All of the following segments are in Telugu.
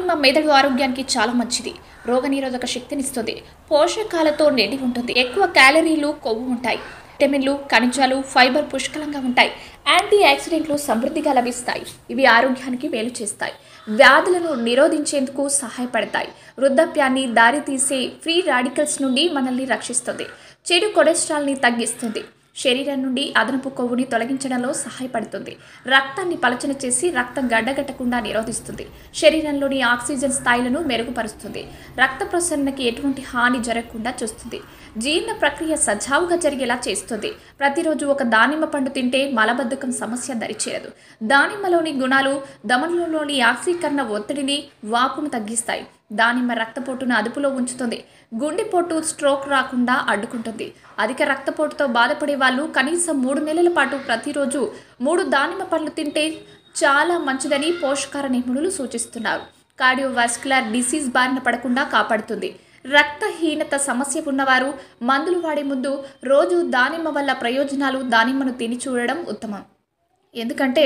దానిమ్మ మెదడు ఆరోగ్యానికి చాలా మంచిది రోగనిరోధక శక్తినిస్తుంది పోషకాలతో నిండి ఉంటుంది ఎక్కువ క్యాలరీలు కొవ్వు ఉంటాయి విటమిన్లు ఖనిజాలు ఫైబర్ పుష్కలంగా ఉంటాయి యాంటీ ఆక్సిడెంట్లు సమృద్ధిగా లభిస్తాయి ఇవి ఆరోగ్యానికి మేలు చేస్తాయి వ్యాధులను నిరోధించేందుకు సహాయపడతాయి వృద్ధాప్యాన్ని దారితీసే ఫ్రీ రాడికల్స్ నుండి మనల్ని రక్షిస్తుంది చెడు కొలెస్ట్రాల్ని తగ్గిస్తుంది శరీరం నుండి అదనపు కొవ్వుని తొలగించడంలో సహాయపడుతుంది రక్తాన్ని పలచన చేసి రక్తం గడ్డగట్టకుండా నిరోధిస్తుంది శరీరంలోని ఆక్సిజన్ స్థాయిలను మెరుగుపరుస్తుంది రక్త ప్రసరణకి ఎటువంటి హాని జరగకుండా చూస్తుంది జీర్ణ ప్రక్రియ సజావుగా జరిగేలా చేస్తుంది ప్రతిరోజు ఒక దానిమ్మ పండు తింటే మలబద్ధకం సమస్య దరిచేరదు దానిమ్మలోని గుణాలు దమనులలోని ఆక్సీకరణ ఒత్తిడిని వాపును తగ్గిస్తాయి దానిమ్మ రక్తపోటును అదుపులో ఉంచుతుంది గుండెపోటు స్ట్రోక్ రాకుండా అడ్డుకుంటుంది అధిక రక్తపోటుతో బాధపడే వాళ్ళు కనీసం మూడు నెలల పాటు ప్రతిరోజు మూడు దానిమ్మ పండ్లు తింటే చాలా మంచిదని పోషకార నిపుణులు సూచిస్తున్నారు కార్డియోవాస్కులర్ డిసీజ్ బారిన పడకుండా కాపాడుతుంది రక్తహీనత సమస్య ఉన్నవారు మందులు వాడే ముందు రోజు దానిమ్మ వల్ల ప్రయోజనాలు దానిమ్మను తిని చూడడం ఉత్తమం ఎందుకంటే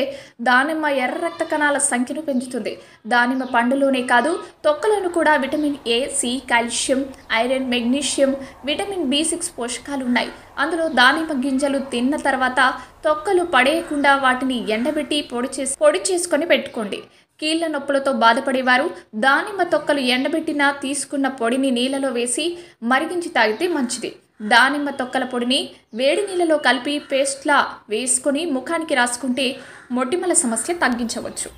దానిమ్మ ఎర్ర రక్త కణాల సంఖ్యను పెంచుతుంది దానిమ్మ పండులోనే కాదు తొక్కలను కూడా vitamin A C calcium iron magnesium vitamin B six పోషకాలు ఉన్నాయి అందులో దానిమ్మ గింజలు తిన్న తర్వాత తొక్కలు పడేయకుండా వాటిని ఎండబెట్టి పొడి చేసి పొడి చేసుకొని పెట్టుకోండి కీళ్ల నొప్పులతో బాధపడేవారు దానిమ్మ తొక్కలు ఎండబెట్టినా తీసుకున్న పొడిని నీళ్ళలో వేసి మరిగించి తాగితే మంచిది దానిమ్మ తొక్కల పొడిని వేడి నీళ్ళలో కలిపి పేస్ట్లా వేసుకొని ముఖానికి రాసుకుంటే మొటిమల సమస్య తగ్గించవచ్చు